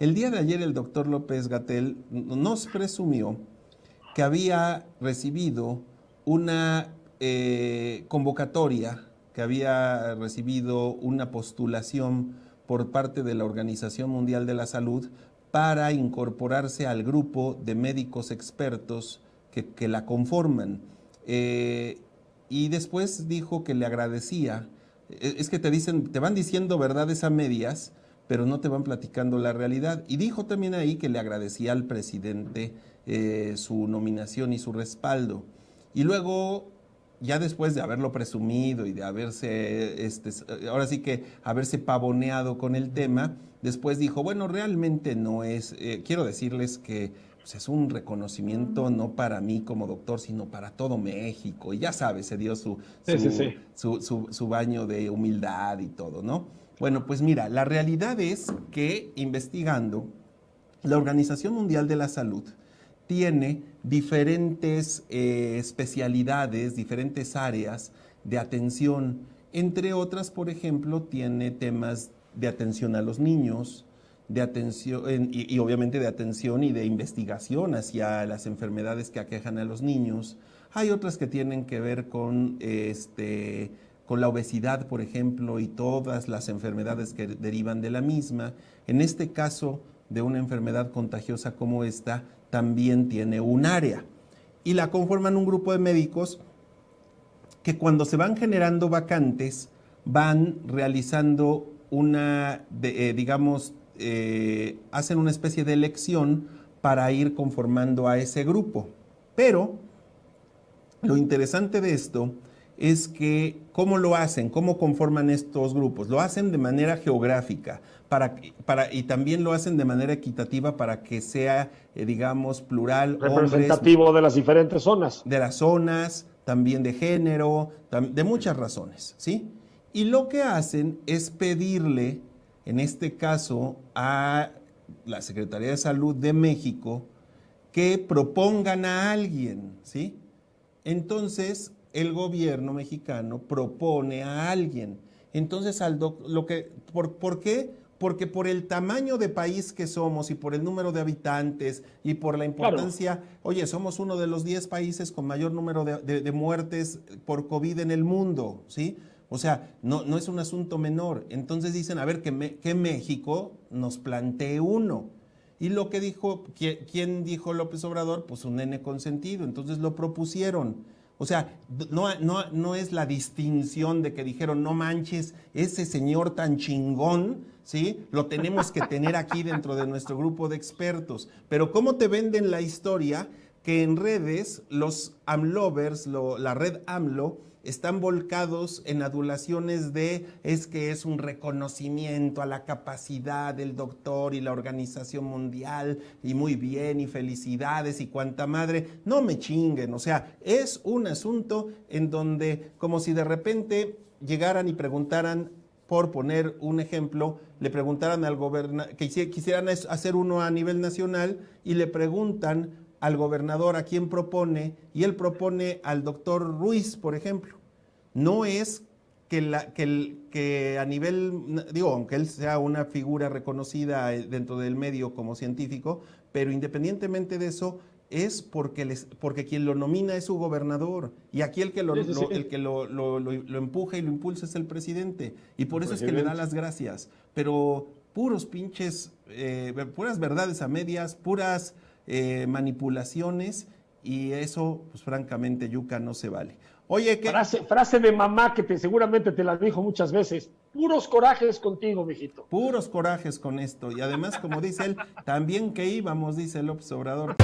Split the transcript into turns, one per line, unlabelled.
El día de ayer el doctor López Gatel nos presumió que había recibido una eh, convocatoria, que había recibido una postulación por parte de la Organización Mundial de la Salud para incorporarse al grupo de médicos expertos que, la conforman. Eh, y después dijo que le agradecía. E, es que te dicen, te van diciendo verdades a medias, pero no te van platicando la realidad. Y dijo también ahí que le agradecía al presidente eh, su nominación y su respaldo. Y luego, ya después de haberlo presumido y de haberse, este, ahora sí que haberse pavoneado con el tema, después dijo, bueno, realmente no es, eh, quiero decirles que es un reconocimiento mm. no para mí como doctor, sino para todo México. Y ya sabes, se dio su, su, baño de humildad y todo, ¿no? Bueno, pues mira, la realidad es que investigando, la Organización Mundial de la Salud tiene diferentes eh, especialidades, diferentes áreas de atención. Entre otras, por ejemplo, tiene temas de atención a los niños, de atención y, obviamente de atención y de investigación hacia las enfermedades que aquejan a los niños. Hay otras que tienen que ver con, este, con la obesidad, por ejemplo, y todas las enfermedades que derivan de la misma. En este caso de una enfermedad contagiosa como esta, también tiene un área. Y la conforman un grupo de médicos que cuando se van generando vacantes, van realizando una, eh, digamos, eh, hacen una especie de elección para ir conformando a ese grupo. Pero lo interesante de esto es que cómo lo hacen, cómo conforman estos grupos. Lo hacen de manera geográfica para, para, y también lo hacen de manera equitativa para que sea, eh, digamos, plural. Representativo de las diferentes zonas. De las zonas, también de género, de muchas razones, ¿sí? Y lo que hacen es pedirle en este caso a la Secretaría de Salud de México, que propongan a alguien, ¿sí? Entonces, el gobierno mexicano propone a alguien. Entonces, al lo que, ¿por, ¿por qué? Porque por el tamaño de país que somos y por el número de habitantes y por la importancia, oye, somos uno de los 10 países con mayor número de muertes por COVID en el mundo, ¿sí? O sea, no, no es un asunto menor. Entonces dicen, a ver, ¿qué México nos plantee uno. Y lo que dijo, ¿quién dijo López Obrador? Pues un nene consentido. Entonces lo propusieron. O sea, no, no, no, es la distinción de que dijeron, no manches, ese señor tan chingón, ¿sí? Lo tenemos que tener aquí dentro de nuestro grupo de expertos. Pero ¿cómo te venden la historia que en redes los AMLovers, la red AMLO, están volcados en adulaciones de es que es un reconocimiento a la capacidad del doctor y la organización mundial y muy bien y felicidades y cuanta madre, no me chinguen, o sea, es un asunto en donde como si de repente llegaran y preguntaran por poner un ejemplo, le preguntaran al gobernador, que quisieran hacer uno a nivel nacional y le preguntan al gobernador a quién propone y él propone al doctor Ruiz, por ejemplo no es que, que, a nivel, digo, aunque él sea una figura reconocida dentro del medio como científico, pero independientemente de eso, es porque, porque quien lo nomina es su gobernador y aquí el que lo, el que lo, empuja y lo impulsa es el presidente y por eso es que le da las gracias. Pero puros pinches, eh, puras verdades a medias, puras eh, manipulaciones y eso, pues francamente, Yuca no se vale. Oye, ¿qué? Frase, frase de mamá que te, seguramente te la dijo muchas veces. Puros corajes contigo, mijito. Puros corajes con esto. Y además, como dice él, también que íbamos, dice López Obrador.